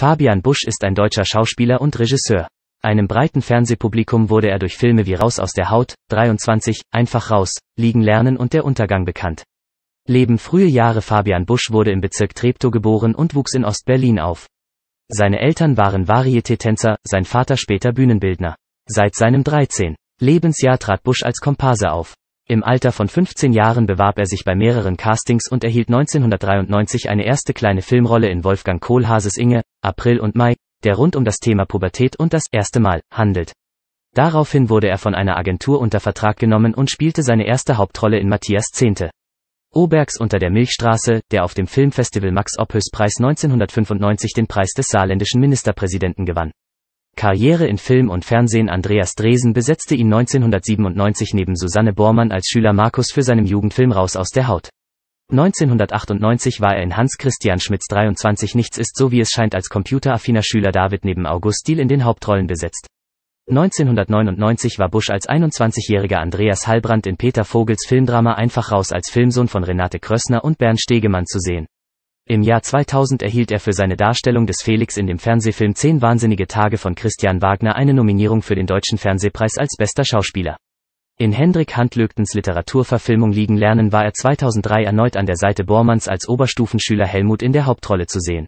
Fabian Busch ist ein deutscher Schauspieler und Regisseur. Einem breiten Fernsehpublikum wurde er durch Filme wie Raus aus der Haut, 23, Einfach raus, Liegen lernen und Der Untergang bekannt. Leben frühe Jahre Fabian Busch wurde im Bezirk Treptow geboren und wuchs in Ostberlin auf. Seine Eltern waren Varieté-Tänzer, sein Vater später Bühnenbildner. Seit seinem 13. Lebensjahr trat Busch als Komparse auf. Im Alter von 15 Jahren bewarb er sich bei mehreren Castings und erhielt 1993 eine erste kleine Filmrolle in Wolfgang Kohlhaases Inge, April und Mai, der rund um das Thema Pubertät und das erste Mal handelt. Daraufhin wurde er von einer Agentur unter Vertrag genommen und spielte seine erste Hauptrolle in Matthias Zehnte. Obergs unter der Milchstraße, der auf dem Filmfestival Max Ophüls Preis 1995 den Preis des saarländischen Ministerpräsidenten gewann. Karriere in Film und Fernsehen Andreas Dresen besetzte ihn 1997 neben Susanne Bormann als Schüler Markus für seinen Jugendfilm Raus aus der Haut. 1998 war er in Hans Christian Schmidts 23 Nichts ist so wie es scheint als computeraffiner Schüler David neben August Diel in den Hauptrollen besetzt. 1999 war Busch als 21-jähriger Andreas Hallbrand in Peter Vogels Filmdrama Einfach raus als Filmsohn von Renate Krössner und Bernd Stegemann zu sehen. Im Jahr 2000 erhielt er für seine Darstellung des Felix in dem Fernsehfilm Zehn Wahnsinnige Tage von Christian Wagner eine Nominierung für den Deutschen Fernsehpreis als bester Schauspieler. In Hendrik Handlögtens Literaturverfilmung Liegen lernen war er 2003 erneut an der Seite Bormanns als Oberstufenschüler Helmut in der Hauptrolle zu sehen.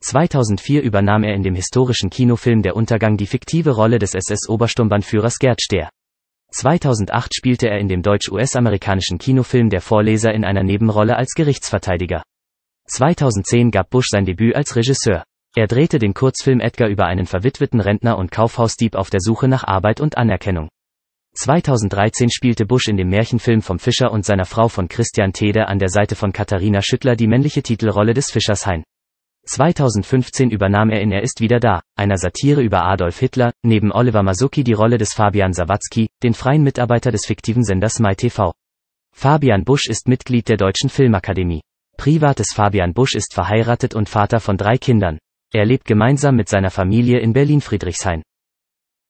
2004 übernahm er in dem historischen Kinofilm Der Untergang die fiktive Rolle des SS-Obersturmbannführers Gerd Stehr. 2008 spielte er in dem deutsch-US-amerikanischen Kinofilm Der Vorleser in einer Nebenrolle als Gerichtsverteidiger. 2010 gab Bush sein Debüt als Regisseur. Er drehte den Kurzfilm Edgar über einen verwitweten Rentner und Kaufhausdieb auf der Suche nach Arbeit und Anerkennung. 2013 spielte Bush in dem Märchenfilm vom Fischer und seiner Frau von Christian Teder an der Seite von Katharina Schüttler die männliche Titelrolle des Fischers Hein. 2015 übernahm er in Er ist wieder da, einer Satire über Adolf Hitler, neben Oliver Masucki die Rolle des Fabian Sawatzki, den freien Mitarbeiter des fiktiven Senders MyTV. Fabian Busch ist Mitglied der Deutschen Filmakademie. Privates Fabian Busch ist verheiratet und Vater von drei Kindern. Er lebt gemeinsam mit seiner Familie in Berlin-Friedrichshain.